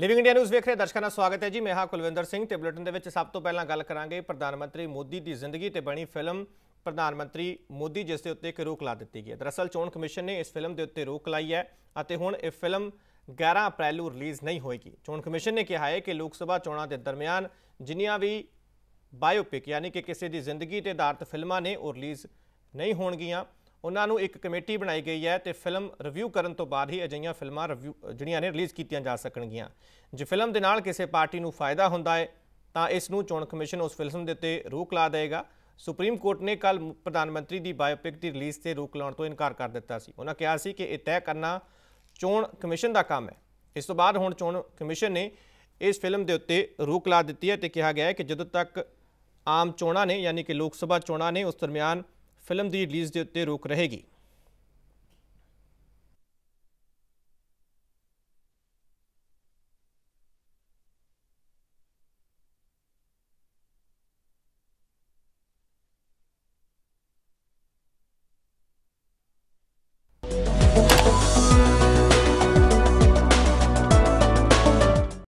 living India news ਵੇਖ ਰਹੇ ਦਰਸ਼ਕਾਂ ਦਾ ਸਵਾਗਤ ਹੈ ਜੀ ਮੈਂ ਹਾਂ ਕੁਲਵਿੰਦਰ ਸਿੰਘ ਤੇ ਬੁਲੇਟਿਨ ਦੇ ਵਿੱਚ ਸਭ ਤੋਂ ਪਹਿਲਾਂ ਗੱਲ ਕਰਾਂਗੇ ਪ੍ਰਧਾਨ ਮੰਤਰੀ ਮੋਦੀ ਦੀ ਜ਼ਿੰਦਗੀ ਤੇ ਬਣੀ ਫਿਲਮ ਪ੍ਰਧਾਨ ਮੰਤਰੀ ਮੋਦੀ ਜਿਸ ਦੇ ਉੱਤੇ ਇੱਕ ਰੋਕ ਲਾ ਦਿੱਤੀ ਗਈ ਹੈ ਦਰਅਸਲ ਚੋਣ ਕਮਿਸ਼ਨ ਨੇ ਇਸ ਫਿਲਮ ਦੇ ਉੱਤੇ ਰੋਕ ਲਾਈ ਹੈ ਅਤੇ ਹੁਣ ਇਹ ਫਿਲਮ 11 ਅਪ੍ਰੈਲ ਨੂੰ ਰਿਲੀਜ਼ ਨਹੀਂ ਹੋਏਗੀ ਚੋਣ ਕਮਿਸ਼ਨ ਨੇ ਕਿਹਾ ਹੈ ਕਿ ਲੋਕ ਸਭਾ ਚੋਣਾਂ ਦੇ ਦਰਮਿਆਨ ਜਿੰਨੀਆਂ ਵੀ ਬਾਇਓਪਿਕ ਯਾਨੀ ਕਿ ਕਿਸੇ ਦੀ ਜ਼ਿੰਦਗੀ ਤੇ ਆਧਾਰਿਤ ਫਿਲਮਾਂ ਨੇ ਉਹ ਰਿਲੀਜ਼ ਨਹੀਂ ਹੋਣਗੀਆਂ ਉਹਨਾਂ ਨੂੰ ਇੱਕ ਕਮੇਟੀ ਬਣਾਈ ਗਈ ਹੈ ਤੇ ਫਿਲਮ ਰਿਵਿਊ ਕਰਨ ਤੋਂ ਬਾਅਦ ਹੀ ਅਜਈਆਂ ਫਿਲਮਾਂ ਰਿਵਿਊ ਜਿਹੜੀਆਂ ਨੇ ਰਿਲੀਜ਼ ਕੀਤੀਆਂ ਜਾ ਸਕਣਗੀਆਂ ਜੇ ਫਿਲਮ ਦੇ ਨਾਲ ਕਿਸੇ ਪਾਰਟੀ ਨੂੰ ਫਾਇਦਾ ਹੁੰਦਾ ਹੈ ਤਾਂ ਇਸ ਨੂੰ ਚੋਣ ਕਮਿਸ਼ਨ ਉਸ ਫਿਲਮ ਦੇ ਉੱਤੇ ਰੋਕ ਲਾ ਦੇਗਾ ਸੁਪਰੀਮ ਕੋਰਟ ਨੇ ਕੱਲ ਪ੍ਰਧਾਨ ਮੰਤਰੀ ਦੀ ਬਾਇਓਪਿਕ ਦੀ ਰਿਲੀਜ਼ ਤੇ ਰੋਕ ਲਾਉਣ ਤੋਂ ਇਨਕਾਰ ਕਰ ਦਿੱਤਾ ਸੀ ਉਹਨਾਂ ਕਿਹਾ ਸੀ ਕਿ ਇਹ ਤੈਅ ਕਰਨਾ ਚੋਣ ਕਮਿਸ਼ਨ ਦਾ ਕੰਮ ਹੈ ਇਸ ਤੋਂ ਬਾਅਦ ਹੁਣ ਚੋਣ ਕਮਿਸ਼ਨ ਨੇ ਇਸ ਫਿਲਮ ਦੇ ਉੱਤੇ ਰੋਕ ਲਾ ਦਿੱਤੀ ਹੈ ਤੇ ਕਿਹਾ ਗਿਆ ਹੈ ਕਿ ਜਦੋਂ ਤੱਕ ਆਮ ਚੋਣਾਂ ਨੇ ਯਾਨੀ ਕਿ ਲੋਕ ਸਭਾ ਚੋਣਾਂ ਨੇ ਉਸ ਦਰਮਿਆਨ ਫਿਲਮ ਦੀ ਰਿਲੀਜ਼ ਦੇ ਉੱਤੇ ਰੋਕ ਰਹੇਗੀ